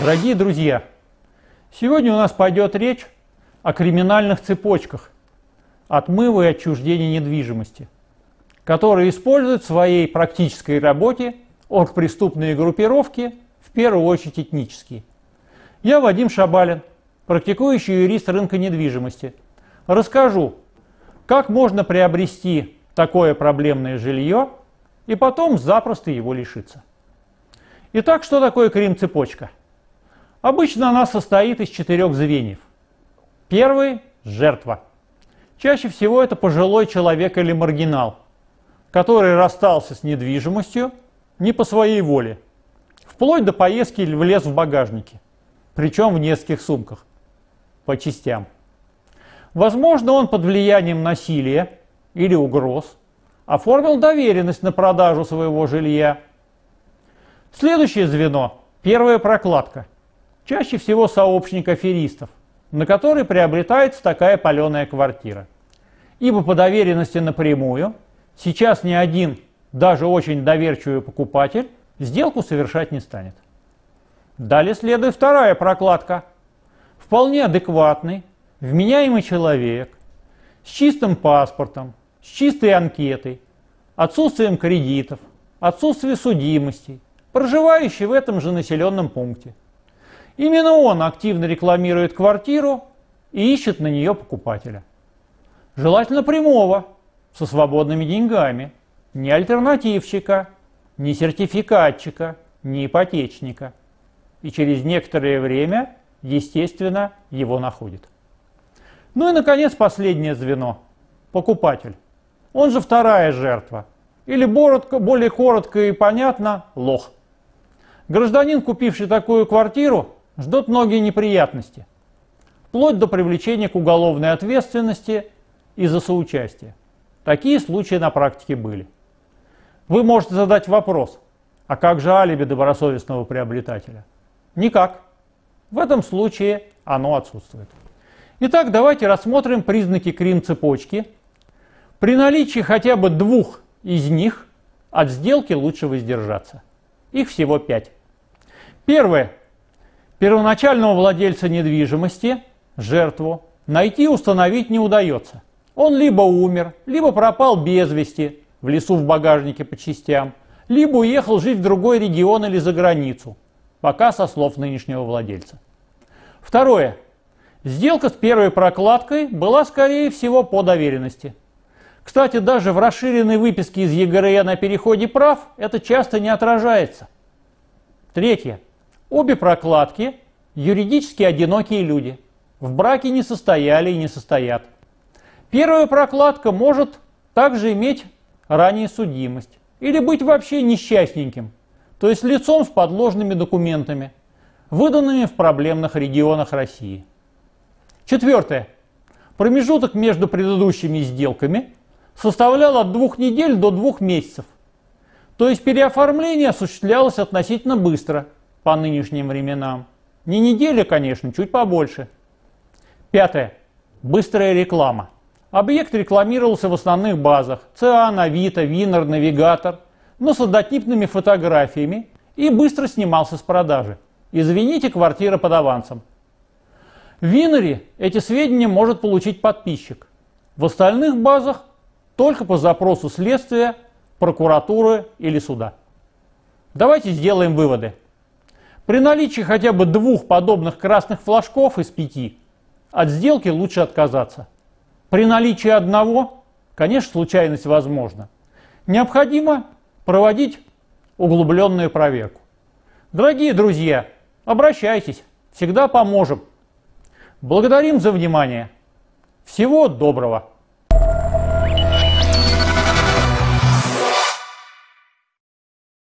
Дорогие друзья, сегодня у нас пойдет речь о криминальных цепочках отмыва и отчуждения недвижимости, которые используют в своей практической работе оргпреступные группировки, в первую очередь этнические. Я Вадим Шабалин, практикующий юрист рынка недвижимости. Расскажу, как можно приобрести такое проблемное жилье и потом запросто его лишиться. Итак, что такое крим-цепочка – Обычно она состоит из четырех звеньев. Первый – жертва. Чаще всего это пожилой человек или маргинал, который расстался с недвижимостью не по своей воле, вплоть до поездки или влез в багажнике, причем в нескольких сумках, по частям. Возможно, он под влиянием насилия или угроз оформил доверенность на продажу своего жилья. Следующее звено – первая прокладка – чаще всего сообщник аферистов, на который приобретается такая паленая квартира. Ибо по доверенности напрямую сейчас ни один, даже очень доверчивый покупатель, сделку совершать не станет. Далее следует вторая прокладка. Вполне адекватный, вменяемый человек, с чистым паспортом, с чистой анкетой, отсутствием кредитов, отсутствие судимостей, проживающий в этом же населенном пункте – Именно он активно рекламирует квартиру и ищет на нее покупателя. Желательно прямого, со свободными деньгами, не альтернативщика, не сертификатчика, не ипотечника. И через некоторое время, естественно, его находит. Ну и, наконец, последнее звено – покупатель. Он же вторая жертва. Или более коротко и понятно – лох. Гражданин, купивший такую квартиру – ждут многие неприятности, вплоть до привлечения к уголовной ответственности из-за соучастия. Такие случаи на практике были. Вы можете задать вопрос, а как же алиби добросовестного приобретателя? Никак. В этом случае оно отсутствует. Итак, давайте рассмотрим признаки крим-цепочки. При наличии хотя бы двух из них от сделки лучше воздержаться. Их всего пять. Первое Первоначального владельца недвижимости, жертву, найти и установить не удается. Он либо умер, либо пропал без вести, в лесу в багажнике по частям, либо уехал жить в другой регион или за границу, пока со слов нынешнего владельца. Второе. Сделка с первой прокладкой была, скорее всего, по доверенности. Кстати, даже в расширенной выписке из ЕГРН о переходе прав это часто не отражается. Третье. Обе прокладки – юридически одинокие люди. В браке не состояли и не состоят. Первая прокладка может также иметь ранее судимость или быть вообще несчастненьким, то есть лицом с подложными документами, выданными в проблемных регионах России. Четвертое. Промежуток между предыдущими сделками составлял от двух недель до двух месяцев. То есть переоформление осуществлялось относительно быстро – по нынешним временам. Не неделя, конечно, чуть побольше. Пятое. Быстрая реклама. Объект рекламировался в основных базах ЦИАН, Авито, Винер, Навигатор, но с однотипными фотографиями и быстро снимался с продажи. Извините, квартира под авансом. В Винере эти сведения может получить подписчик. В остальных базах только по запросу следствия, прокуратуры или суда. Давайте сделаем выводы. При наличии хотя бы двух подобных красных флажков из пяти от сделки лучше отказаться. При наличии одного, конечно, случайность возможна. Необходимо проводить углубленную проверку. Дорогие друзья, обращайтесь, всегда поможем. Благодарим за внимание. Всего доброго!